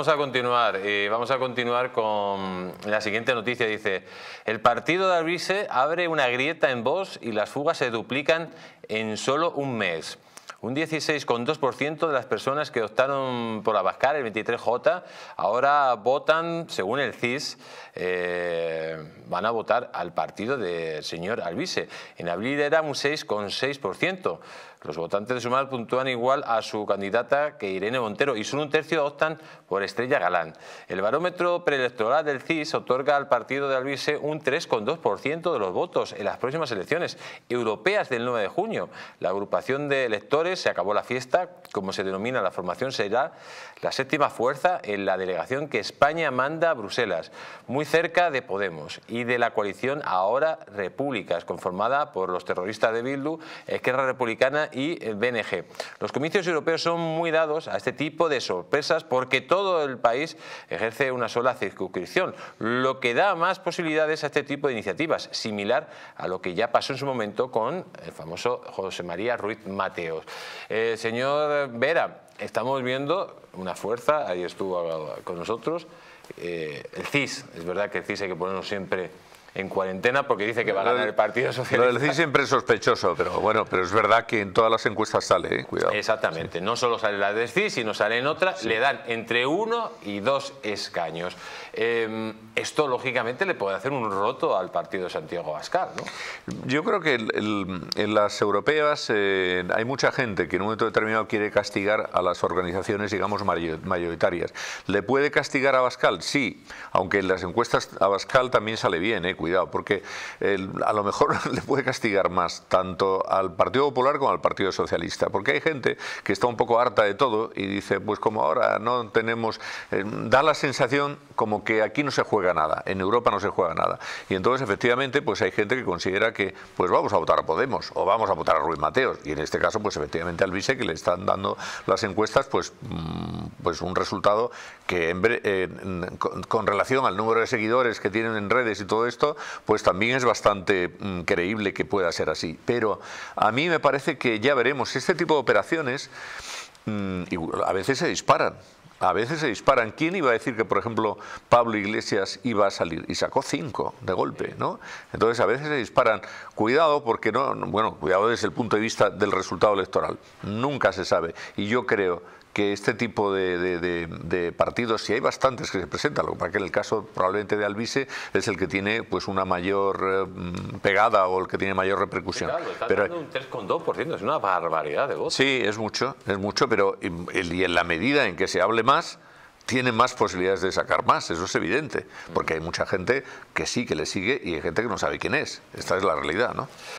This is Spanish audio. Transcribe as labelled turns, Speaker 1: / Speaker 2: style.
Speaker 1: Vamos a continuar, eh, vamos a continuar con la siguiente noticia. Dice, el partido de Arbise abre una grieta en Bosch y las fugas se duplican en solo un mes. Un 16,2% de las personas que optaron por Abascal, el 23J, ahora votan, según el CIS, eh, van a votar al partido del señor Alvise. En abril era un 6,6%. Los votantes de Sumar puntúan igual a su candidata que Irene Montero y solo un tercio optan por Estrella Galán. El barómetro preelectoral del CIS otorga al partido de Alvise un 3,2% de los votos en las próximas elecciones europeas del 9 de junio. La agrupación de electores se acabó la fiesta, como se denomina la formación, será la séptima fuerza en la delegación que España manda a Bruselas, muy cerca de Podemos y de la coalición ahora Repúblicas, conformada por los terroristas de Bildu, Esquerra Republicana y BNG. Los comicios europeos son muy dados a este tipo de sorpresas porque todo el país ejerce una sola circunscripción, lo que da más posibilidades a este tipo de iniciativas, similar a lo que ya pasó en su momento con el famoso José María Ruiz Mateos. Eh, señor Vera, estamos viendo una fuerza, ahí estuvo con nosotros, eh, el CIS, es verdad que el CIS hay que ponernos siempre en cuarentena porque dice que va a ganar el Partido Socialista. Lo decís
Speaker 2: siempre es sospechoso, pero bueno, pero es verdad que en todas las encuestas sale, ¿eh? cuidado.
Speaker 1: Exactamente, no solo sale la de CIS, sino sale en otras, le dan entre uno y dos escaños. Eh, esto, lógicamente, le puede hacer un roto al partido de Santiago Abascal, ¿no?
Speaker 2: Yo creo que en las europeas eh, hay mucha gente que en un momento determinado quiere castigar a las organizaciones, digamos, mayoritarias. ¿Le puede castigar a Abascal? Sí, aunque en las encuestas a Abascal también sale bien, ¿eh? cuidado, porque a lo mejor le puede castigar más tanto al Partido Popular como al Partido Socialista, porque hay gente que está un poco harta de todo y dice, pues como ahora no tenemos, eh, da la sensación como que aquí no se juega nada, en Europa no se juega nada. Y entonces efectivamente pues hay gente que considera que pues vamos a votar a Podemos o vamos a votar a Ruiz Mateos y en este caso pues efectivamente al vice que le están dando las encuestas pues, mm, pues un resultado que eh, con relación al número de seguidores que tienen en redes y todo esto pues también es bastante mm, creíble que pueda ser así. Pero a mí me parece que ya veremos, este tipo de operaciones mm, a veces se disparan. A veces se disparan. ¿Quién iba a decir que, por ejemplo, Pablo Iglesias iba a salir? Y sacó cinco de golpe, ¿no? Entonces, a veces se disparan. Cuidado, porque no, bueno, cuidado desde el punto de vista del resultado electoral. Nunca se sabe. Y yo creo que este tipo de, partidos, si hay bastantes que se presentan, lo que que en el caso probablemente de Albise es el que tiene pues una mayor eh, mm, pegada o el que tiene mayor repercusión. Claro, está pero,
Speaker 1: un 3,2%, es una barbaridad
Speaker 2: de votos. Sí, es mucho, es mucho, pero y, en la medida en que se hable más, tiene más posibilidades de sacar más, eso es evidente, porque hay mucha gente que sí que le sigue y hay gente que no sabe quién es. Esta es la realidad, ¿no?